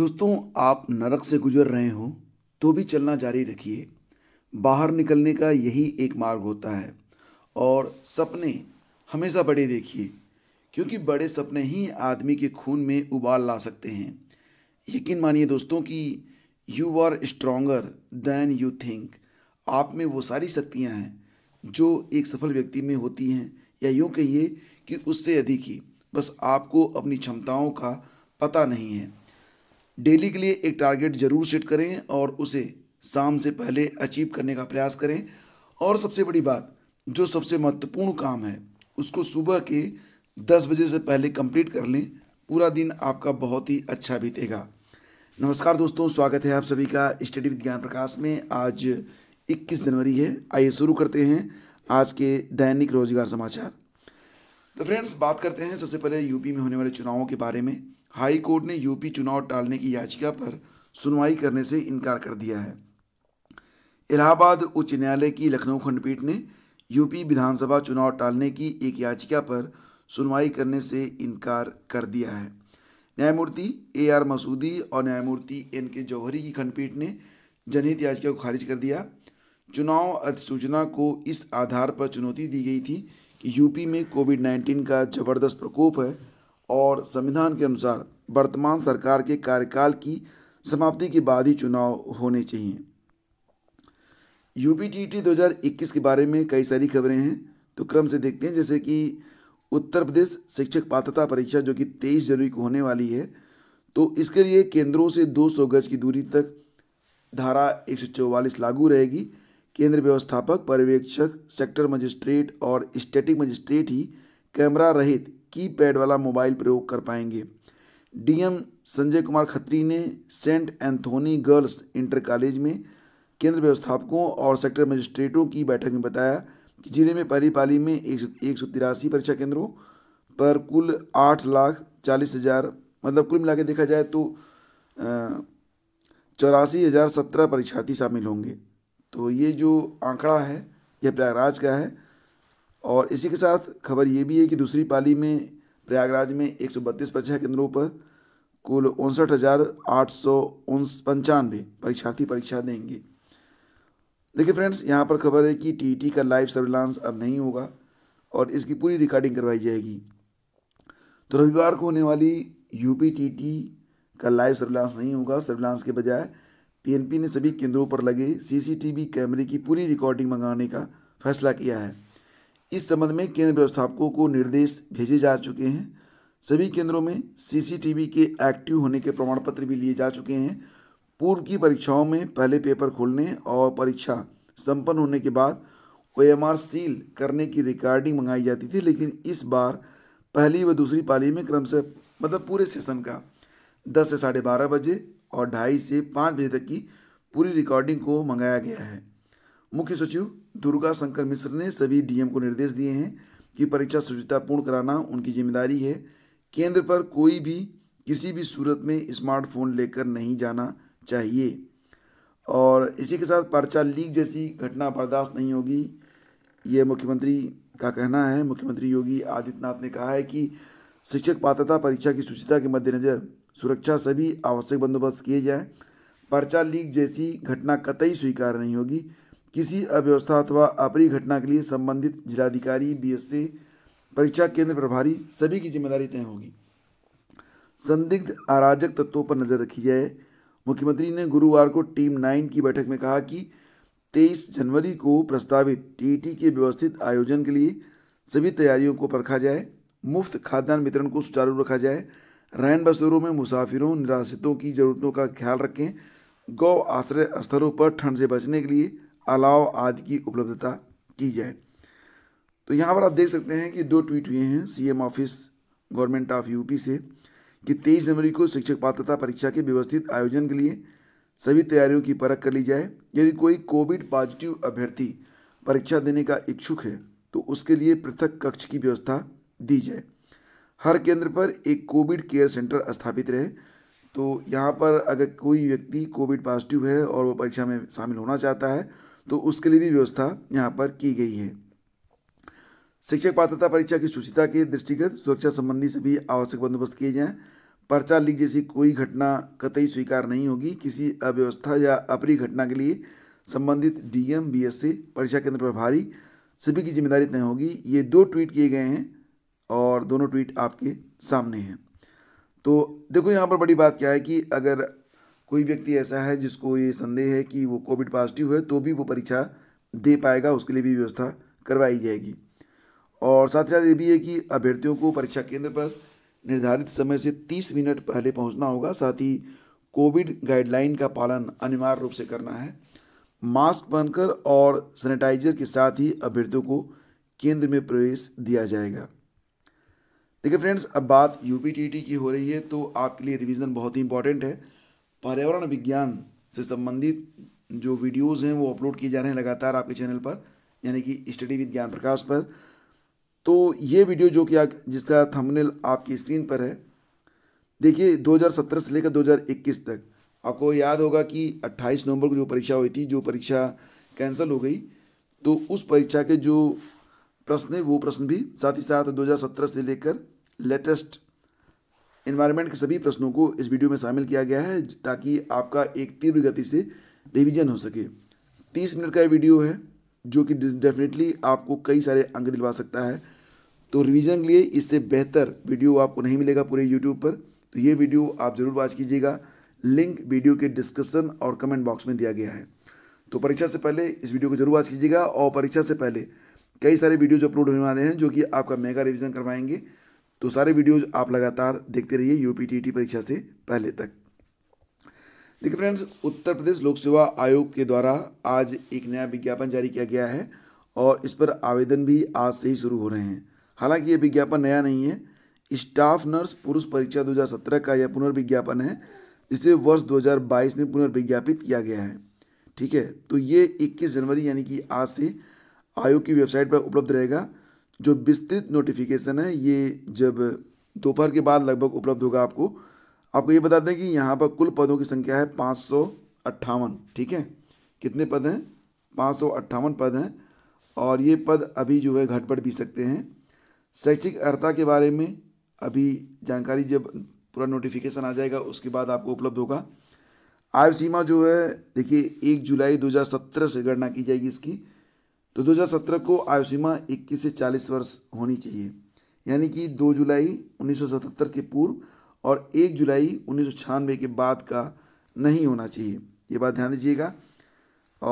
दोस्तों आप नरक से गुजर रहे हो तो भी चलना जारी रखिए बाहर निकलने का यही एक मार्ग होता है और सपने हमेशा बड़े देखिए क्योंकि बड़े सपने ही आदमी के खून में उबाल ला सकते हैं यकीन मानिए दोस्तों कि you are stronger than you think आप में वो सारी शक्तियाँ हैं जो एक सफल व्यक्ति में होती हैं या यूँ कहिए कि उससे अधिक ही बस आपको अपनी क्षमताओं का पता नहीं है डेली के लिए एक टारगेट जरूर सेट करें और उसे शाम से पहले अचीव करने का प्रयास करें और सबसे बड़ी बात जो सबसे महत्वपूर्ण काम है उसको सुबह के दस बजे से पहले कंप्लीट कर लें पूरा दिन आपका बहुत ही अच्छा बीतेगा नमस्कार दोस्तों स्वागत है आप सभी का स्टडी विद ज्ञान प्रकाश में आज 21 जनवरी है आइए शुरू करते हैं आज के दैनिक रोजगार समाचार तो फ्रेंड्स बात करते हैं सबसे पहले यूपी में होने वाले चुनावों के बारे में हाई कोर्ट ने यूपी चुनाव टालने की याचिका पर सुनवाई करने से इनकार कर दिया है इलाहाबाद उच्च न्यायालय की लखनऊ खंडपीठ ने यूपी विधानसभा चुनाव टालने की एक याचिका पर सुनवाई करने से इनकार कर दिया है न्यायमूर्ति ए आर मसूदी और न्यायमूर्ति एन के जौहरी की खंडपीठ ने जनहित याचिका को खारिज कर दिया चुनाव अधिसूचना को इस आधार पर चुनौती दी गई थी कि यूपी में कोविड नाइन्टीन का जबरदस्त प्रकोप है और संविधान के अनुसार वर्तमान सरकार के कार्यकाल की समाप्ति के बाद ही चुनाव होने चाहिए यूपीटीटी टी टी के बारे में कई सारी खबरें हैं तो क्रम से देखते हैं जैसे कि उत्तर प्रदेश शिक्षक पात्रता परीक्षा जो कि तेईस जनवरी को होने वाली है तो इसके लिए केंद्रों से 200 गज की दूरी तक धारा 144 लागू रहेगी केंद्र व्यवस्थापक पर्यवेक्षक सेक्टर मजिस्ट्रेट और स्टेटिक मजिस्ट्रेट ही कैमरा रहित कीपैड वाला मोबाइल प्रयोग कर पाएंगे डीएम संजय कुमार खत्री ने Saint Anthony girls inter college में केंद्र व्यवस्थापकों और सेक्टर मजिस्ट्रेटों की बैठक में बताया कि जिले में पहली पाली में एक सौ तिरासी परीक्षा केंद्रों पर कुल आठ लाख चालीस हज़ार मतलब कुल मिला देखा जाए तो चौरासी हज़ार सत्रह परीक्षार्थी शामिल होंगे तो ये जो आंकड़ा है यह प्रयागराज का है और इसी के साथ खबर ये भी है कि दूसरी पाली में प्रयागराज में एक सौ बत्तीस परीक्षा केंद्रों पर कुल उनसठ हज़ार आठ सौ पंचानवे परीक्षार्थी परीक्षा देंगे देखिए फ्रेंड्स यहाँ पर खबर है कि टीटी का लाइव सर्विलांस अब नहीं होगा और इसकी पूरी रिकॉर्डिंग करवाई जाएगी तो रविवार को होने वाली यूपी टीईटी का लाइव सर्विलांस नहीं होगा सर्विलांस के बजाय पीएनपी ने सभी केंद्रों पर लगे सीसीटीवी कैमरे की पूरी रिकॉर्डिंग मंगाने का फैसला किया है इस संबंध में केंद्र व्यवस्थापकों को निर्देश भेजे जा चुके हैं सभी केंद्रों में सीसीटीवी के एक्टिव होने के प्रमाण पत्र भी लिए जा चुके हैं पूर्व की परीक्षाओं में पहले पेपर खोलने और परीक्षा संपन्न होने के बाद ओ सील करने की रिकॉर्डिंग मंगाई जाती थी लेकिन इस बार पहली व दूसरी पाली में क्रम से मतलब पूरे सेशन का दस से साढ़े बारह बजे और ढाई से पाँच बजे तक की पूरी रिकॉर्डिंग को मंगाया गया है मुख्य सचिव दुर्गा शंकर मिश्र ने सभी डीएम को निर्देश दिए हैं कि परीक्षा पूर्ण कराना उनकी जिम्मेदारी है केंद्र पर कोई भी किसी भी सूरत में स्मार्टफोन लेकर नहीं जाना चाहिए और इसी के साथ पर्चा लीक जैसी घटना बर्दाश्त नहीं होगी ये मुख्यमंत्री का कहना है मुख्यमंत्री योगी आदित्यनाथ ने कहा है कि शिक्षक पात्रता परीक्षा की सुचिता के मद्देनज़र सुरक्षा सभी आवश्यक बंदोबस्त किए जाए पर्चा लीक जैसी घटना कतई स्वीकार नहीं होगी किसी अव्यवस्था अथवा अपरी घटना के लिए संबंधित जिलाधिकारी बीएससी परीक्षा केंद्र प्रभारी सभी की जिम्मेदारी तय होगी संदिग्ध अराजक तत्वों पर नजर रखी जाए मुख्यमंत्री ने गुरुवार को टीम नाइन की बैठक में कहा कि 23 जनवरी को प्रस्तावित टीटी के व्यवस्थित आयोजन के लिए सभी तैयारियों को परखा जाए मुफ्त खाद्यान्न वितरण को सुचारू रखा जाए रैन बसेरों में मुसाफिरों निराश्रितों की जरूरतों का ख्याल रखें गौ आश्रय स्थलों पर ठंड से बचने के लिए अलाव आदि की उपलब्धता की जाए तो यहाँ पर आप देख सकते हैं कि दो ट्वीट हुए हैं CM office government of UP से कि तेईस जनवरी को शिक्षक पात्रता परीक्षा के व्यवस्थित आयोजन के लिए सभी तैयारियों की परख कर ली जाए यदि कोई कोविड पॉजिटिव अभ्यर्थी परीक्षा देने का इच्छुक है तो उसके लिए पृथक कक्ष की व्यवस्था दी जाए हर केंद्र पर एक कोविड केयर सेंटर स्थापित रहे तो यहाँ पर अगर कोई व्यक्ति कोविड पॉजिटिव है और वो परीक्षा में शामिल होना चाहता है तो उसके लिए भी व्यवस्था यहाँ पर की गई है शिक्षक पात्रता परीक्षा की सूचिता के दृष्टिगत सुरक्षा संबंधी सभी आवश्यक बंदोबस्त किए जाएं पर्चा लीक जैसी कोई घटना कतई स्वीकार नहीं होगी किसी अव्यवस्था या अप्रिय घटना के लिए संबंधित डीएम बीएससी परीक्षा केंद्र प्रभारी सभी की जिम्मेदारी तय होगी ये दो ट्वीट किए गए हैं और दोनों ट्वीट आपके सामने हैं तो देखो यहाँ पर बड़ी बात क्या है कि अगर कोई व्यक्ति ऐसा है जिसको ये संदेह है कि वो कोविड पॉजिटिव है तो भी वो परीक्षा दे पाएगा उसके लिए भी व्यवस्था करवाई जाएगी और साथ ही साथ ये भी है कि अभ्यर्थियों को परीक्षा केंद्र पर निर्धारित समय से तीस मिनट पहले पहुंचना होगा साथ ही कोविड गाइडलाइन का पालन अनिवार्य रूप से करना है मास्क पहनकर और सैनिटाइजर के साथ ही अभ्यर्थियों को केंद्र में प्रवेश दिया जाएगा देखिए फ्रेंड्स अब बात यू की हो रही है तो आपके लिए रिवीजन बहुत ही इंपॉर्टेंट है पर्यावरण विज्ञान से संबंधित जो वीडियोज़ हैं वो अपलोड किए जा रहे हैं लगातार आपके चैनल पर यानी कि स्टडी विद ज्ञान प्रकाश पर तो ये वीडियो जो कि जिसका थंबनेल आपकी स्क्रीन पर है देखिए 2017 से लेकर 2021 तक आपको याद होगा कि 28 नवंबर को जो परीक्षा हुई थी जो परीक्षा कैंसिल हो गई तो उस परीक्षा के जो प्रश्न है वो प्रश्न भी साथ ही साथ 2017 से लेकर लेटेस्ट इन्वायरमेंट के सभी प्रश्नों को इस वीडियो में शामिल किया गया है ताकि आपका एक तीव्र गति से रिवीजन हो सके तीस मिनट का ये वीडियो है जो कि डेफिनेटली आपको कई सारे अंक दिलवा सकता है तो रिवीजन के लिए इससे बेहतर वीडियो आपको नहीं मिलेगा पूरे यूट्यूब पर तो ये वीडियो आप ज़रूर वॉच कीजिएगा लिंक वीडियो के डिस्क्रिप्शन और कमेंट बॉक्स में दिया गया है तो परीक्षा से पहले इस वीडियो को जरूर वॉच कीजिएगा और परीक्षा से पहले कई सारे वीडियोज अपलोड होने वाले हैं जो कि आपका मेगा रिविज़न करवाएंगे तो सारे वीडियोज आप लगातार देखते रहिए यूपीटीटी परीक्षा से पहले तक देखिए फ्रेंड्स उत्तर प्रदेश लोक सेवा आयोग के द्वारा आज एक नया विज्ञापन जारी किया गया है और इस पर आवेदन भी आज से ही शुरू हो रहे हैं हालांकि ये विज्ञापन नया नहीं है स्टाफ नर्स पुरुष परीक्षा 2017 का यह पुनर्विज्ञापन है जिसे वर्ष 2022 में पुनर्विज्ञापित किया गया है ठीक है तो ये 21 जनवरी यानी कि आज से आयोग की वेबसाइट पर उपलब्ध रहेगा जो विस्तृत नोटिफिकेशन है ये जब दोपहर के बाद लगभग उपलब्ध होगा आपको आपको ये बता दें कि यहाँ पर कुल पदों की संख्या है पाँच सौ अट्ठावन ठीक है कितने पद हैं पाँच सौ अट्ठावन पद हैं और ये पद अभी जो है घट भी सकते हैं शैक्षिक अर्ता के बारे में अभी जानकारी जब पूरा नोटिफिकेशन आ जाएगा उसके बाद आपको उपलब्ध होगा आयु सीमा जो है देखिए एक जुलाई 2017 से गणना की जाएगी इसकी तो 2017 को आयु सीमा इक्कीस से चालीस वर्ष होनी चाहिए यानी कि 2 जुलाई 1977 के पूर्व और 1 जुलाई उन्नीस के बाद का नहीं होना चाहिए ये बात ध्यान दीजिएगा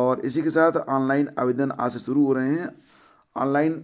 और इसी के साथ ऑनलाइन आवेदन आज से शुरू हो रहे हैं ऑनलाइन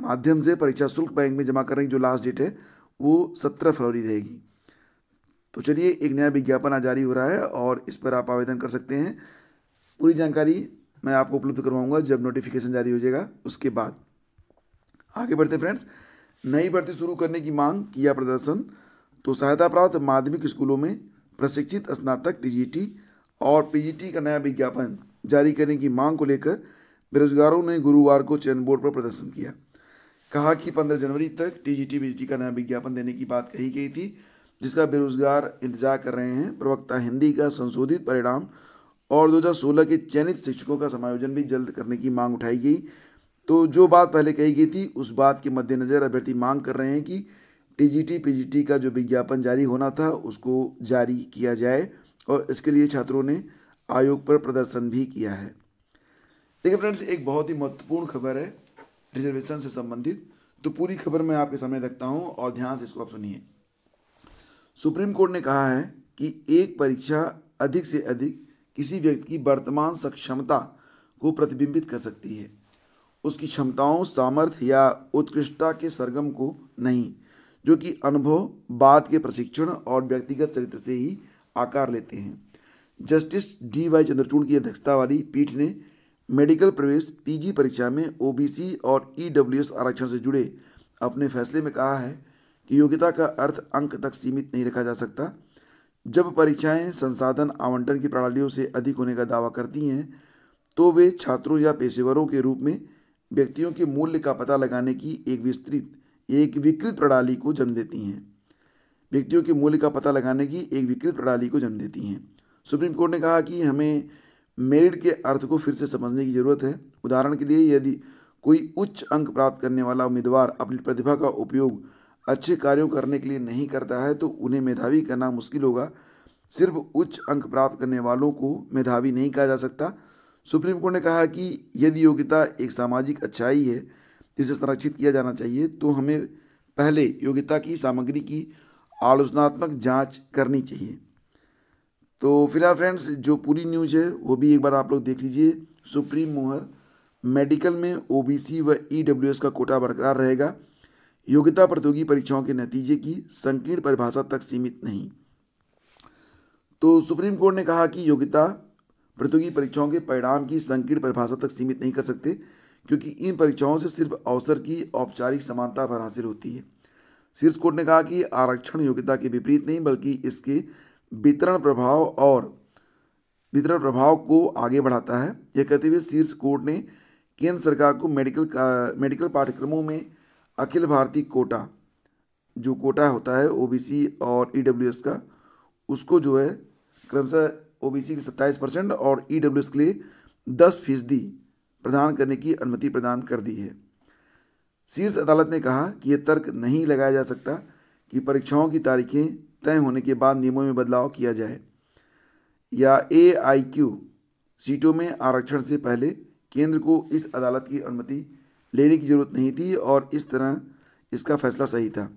माध्यम से परीक्षा शुल्क बैंक में जमा करने की जो लास्ट डेट है वो सत्रह फरवरी रहेगी तो चलिए एक नया विज्ञापन आज जारी हो रहा है और इस पर आप आवेदन कर सकते हैं पूरी जानकारी मैं आपको उपलब्ध करवाऊंगा जब नोटिफिकेशन जारी हो जाएगा उसके बाद आगे बढ़ते फ्रेंड्स नई भर्ती शुरू करने की मांग किया प्रदर्शन तो सहायता प्राप्त माध्यमिक स्कूलों में प्रशिक्षित स्नातक डी और पी का नया विज्ञापन जारी करने की मांग को लेकर बेरोजगारों ने गुरुवार को चयन बोर्ड पर प्रदर्शन किया कहा कि 15 जनवरी तक टीजीटी पीजीटी का नया विज्ञापन देने की बात कही गई थी जिसका बेरोजगार इंतजार कर रहे हैं प्रवक्ता हिंदी का संशोधित परिणाम और 2016 के चयनित शिक्षकों का समायोजन भी जल्द करने की मांग उठाई गई तो जो बात पहले कही गई थी उस बात के मद्देनज़र अभ्यर्थी मांग कर रहे हैं कि टीजीटी पीजीटी का जो विज्ञापन जारी होना था उसको जारी किया जाए और इसके लिए छात्रों ने आयोग पर प्रदर्शन भी किया है देखिए फ्रेंड्स एक बहुत ही महत्वपूर्ण खबर है रिजर्वेशन से संबंधित तो पूरी खबर मैं आपके सामने रखता हूँ और ध्यान से इसको आप सुनिए सुप्रीम कोर्ट ने कहा है कि एक परीक्षा अधिक से अधिक किसी व्यक्ति की वर्तमान सक्षमता को प्रतिबिंबित कर सकती है उसकी क्षमताओं सामर्थ्य या उत्कृष्टता के सरगम को नहीं जो कि अनुभव बाद के प्रशिक्षण और व्यक्तिगत चरित्र से ही आकार लेते हैं जस्टिस डी वाई चंद्रचूड़ की अध्यक्षता वाली पीठ ने मेडिकल प्रवेश पीजी परीक्षा में ओबीसी और ईडब्ल्यूएस आरक्षण से जुड़े अपने फैसले में कहा है कि योग्यता का अर्थ अंक तक सीमित नहीं रखा जा सकता जब परीक्षाएं संसाधन आवंटन की प्रणालियों से अधिक होने का दावा करती हैं तो वे छात्रों या पेशेवरों के रूप में व्यक्तियों के मूल्य का पता लगाने की एक विस्तृत एक विकृत प्रणाली को जन्म देती हैं व्यक्तियों के मूल्य का पता लगाने की एक विकृत प्रणाली को जन्म देती हैं सुप्रीम कोर्ट ने कहा कि हमें मेरिट के अर्थ को फिर से समझने की ज़रूरत है उदाहरण के लिए यदि कोई उच्च अंक प्राप्त करने वाला उम्मीदवार अपनी प्रतिभा का उपयोग अच्छे कार्यों करने के लिए नहीं करता है तो उन्हें मेधावी करना मुश्किल होगा सिर्फ उच्च अंक प्राप्त करने वालों को मेधावी नहीं कहा जा सकता सुप्रीम कोर्ट ने कहा कि यदि योग्यता एक सामाजिक अच्छाई है जिसे संरक्षित किया जाना चाहिए तो हमें पहले योग्यता की सामग्री की आलोचनात्मक जांच करनी चाहिए तो फिलहाल फ्रेंड्स जो पूरी न्यूज है वो भी एक बार आप लोग देख लीजिए सुप्रीम मोहर मेडिकल में ओबीसी व ईडब्ल्यूएस का कोटा बरकरार रहेगा योग्यता प्रतियोगी परीक्षाओं के नतीजे की संकीर्ण परिभाषा तक सीमित नहीं तो सुप्रीम कोर्ट ने कहा कि योग्यता प्रतियोगी परीक्षाओं के परिणाम की संकीर्ण परिभाषा तक सीमित नहीं कर सकते क्योंकि इन परीक्षाओं से सिर्फ अवसर की औपचारिक समानता पर हासिल होती है शीर्ष कोर्ट ने कहा कि आरक्षण योग्यता के विपरीत नहीं बल्कि इसके वितरण प्रभाव और वितरण प्रभाव को आगे बढ़ाता है यह कहते हुए शीर्ष कोर्ट ने केंद्र सरकार को मेडिकल मेडिकल पाठ्यक्रमों में अखिल भारतीय कोटा जो कोटा होता है ओबीसी और ईडब्ल्यूएस e का उसको जो है क्रमशः ओबीसी के सत्ताईस परसेंट और ईडब्ल्यूएस e के लिए दस फीसदी प्रदान करने की अनुमति प्रदान कर दी है शीर्ष अदालत ने कहा कि यह तर्क नहीं लगाया जा सकता कि परीक्षाओं की तारीखें तय होने के बाद नियमों में बदलाव किया जाए या ए आई क्यू सीटों में आरक्षण से पहले केंद्र को इस अदालत की अनुमति लेने की जरूरत नहीं थी और इस तरह इसका फैसला सही था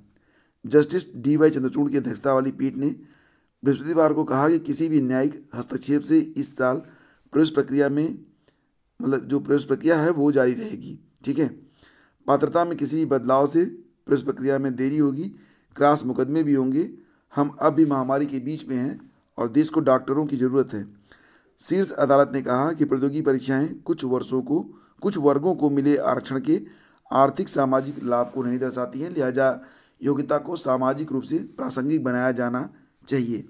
जस्टिस डी वाई चंद्रचूड़ की अध्यक्षता वाली पीठ ने बृहस्पतिवार को कहा कि किसी भी न्यायिक हस्तक्षेप से इस साल प्रवेश प्रक्रिया में मतलब जो प्रवेश प्रक्रिया है वो जारी रहेगी ठीक है पात्रता में किसी भी बदलाव से प्रवेश प्रक्रिया में देरी होगी क्रास मुकदमे भी होंगे हम अब भी महामारी के बीच में हैं और देश को डॉक्टरों की ज़रूरत है शीर्ष अदालत ने कहा कि प्रौद्योगिकी परीक्षाएं कुछ वर्षों को कुछ वर्गों को मिले आरक्षण के आर्थिक सामाजिक लाभ को नहीं दर्शाती है लिहाजा योग्यता को सामाजिक रूप से प्रासंगिक बनाया जाना चाहिए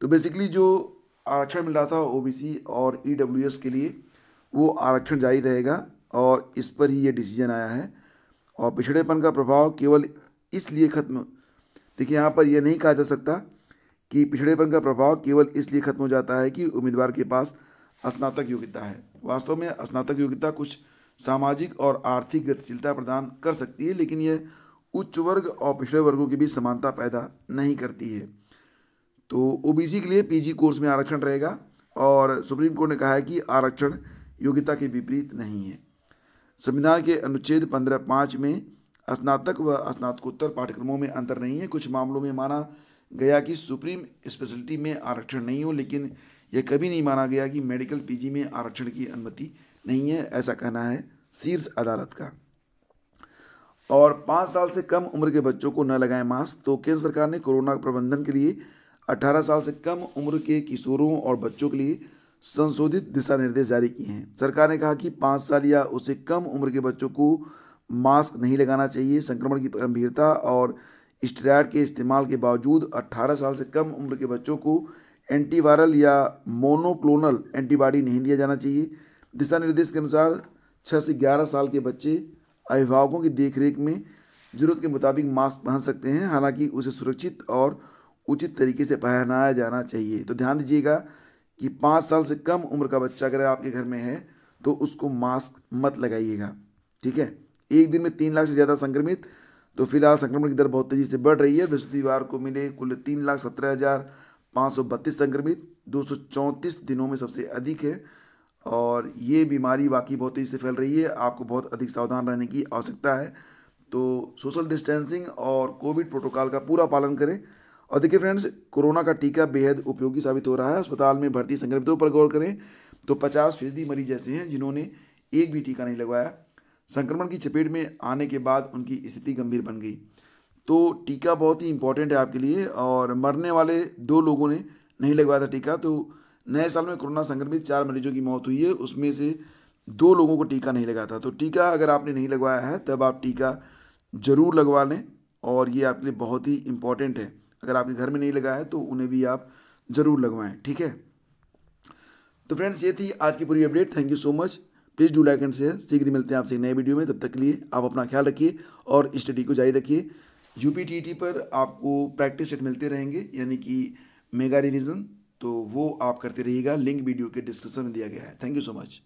तो बेसिकली जो आरक्षण मिल रहा था ओबीसी और ईडब्ल्यूएस e के लिए वो आरक्षण जारी रहेगा और इस पर ही ये डिसीजन आया है और पिछड़ेपन का प्रभाव केवल इसलिए खत्म देखिए यहाँ पर यह नहीं कहा जा सकता कि पिछड़ेपन का प्रभाव केवल इसलिए खत्म हो जाता है कि उम्मीदवार के पास स्नातक योग्यता है वास्तव में स्नातक योग्यता कुछ सामाजिक और आर्थिक गतिशीलता प्रदान कर सकती है लेकिन यह उच्च वर्ग और पिछड़े वर्गों के बीच समानता पैदा नहीं करती है तो ओबीसी के लिए पीजी कोर्स में आरक्षण रहेगा और सुप्रीम कोर्ट ने कहा है कि आरक्षण योग्यता के विपरीत नहीं है संविधान के अनुच्छेद पंद्रह पाँच में स्नातक व स्नातकोत्तर पाठ्यक्रमों में अंतर नहीं है कुछ मामलों में माना गया कि सुप्रीम स्पेशलिटी में आरक्षण नहीं हो लेकिन यह कभी नहीं माना गया कि मेडिकल पीजी में आरक्षण की अनुमति नहीं है ऐसा कहना है शीर्ष अदालत का और पाँच साल से कम उम्र के बच्चों को न लगाए मास्क तो केंद्र सरकार ने कोरोना प्रबंधन के लिए अट्ठारह साल से कम उम्र के किशोरों और बच्चों के लिए संशोधित दिशा निर्देश जारी किए हैं सरकार ने कहा कि पाँच साल या उससे कम उम्र के बच्चों को मास्क नहीं लगाना चाहिए संक्रमण की गंभीरता और स्टेराइड के इस्तेमाल के बावजूद 18 साल से कम उम्र के बच्चों को एंटीवायरल या मोनोक्लोनल एंटीबॉडी नहीं दिया जाना चाहिए दिशा निर्देश के अनुसार छः से ग्यारह साल के बच्चे अभिभावकों की देखरेख में जरूरत के मुताबिक मास्क पहन सकते हैं हालांकि उसे सुरक्षित और उचित तरीके से पहनाया जाना चाहिए तो ध्यान दीजिएगा कि पाँच साल से कम उम्र का बच्चा अगर आपके घर में है तो उसको मास्क मत लगाइएगा ठीक है एक दिन में तीन लाख से ज़्यादा संक्रमित तो फिलहाल संक्रमण की दर बहुत तेज़ी से बढ़ रही है बृहस्पतिवार को मिले कुल तीन लाख सत्रह हज़ार पाँच सौ बत्तीस संक्रमित दो सौ चौंतीस दिनों में सबसे अधिक है और ये बीमारी वाकई बहुत तेज़ी से फैल रही है आपको बहुत अधिक सावधान रहने की आवश्यकता है तो सोशल डिस्टेंसिंग और कोविड प्रोटोकॉल का पूरा पालन करें और देखिए फ्रेंड्स कोरोना का टीका बेहद उपयोगी साबित हो रहा है अस्पताल में भर्ती संक्रमितों पर गौर करें तो पचास फीसदी मरीज ऐसे हैं जिन्होंने एक भी टीका नहीं लगवाया संक्रमण की चपेट में आने के बाद उनकी स्थिति गंभीर बन गई तो टीका बहुत ही इंपॉर्टेंट है आपके लिए और मरने वाले दो लोगों ने नहीं लगवाया था टीका तो नए साल में कोरोना संक्रमित चार मरीजों की मौत हुई है उसमें से दो लोगों को टीका नहीं लगा था तो टीका अगर आपने नहीं लगवाया है तब आप टीका ज़रूर लगवा लें और ये आपके लिए बहुत ही इम्पोर्टेंट है अगर आपके घर में नहीं लगा है तो उन्हें भी आप ज़रूर लगवाएं ठीक है तो फ्रेंड्स ये थी आज की पूरी update thank you so much please do like and share शीघ्र मिलते हैं आपसे नए वीडियो में तब तक के लिए आप अपना ख्याल रखिए और स्टडी को जारी रखिए यू पी पर आपको प्रैक्टिस सेट मिलते रहेंगे यानी कि मेगा रिविज़न तो वो आप करते रहिएगा लिंक वीडियो के डिस्क्रिप्शन में दिया गया है थैंक यू सो मच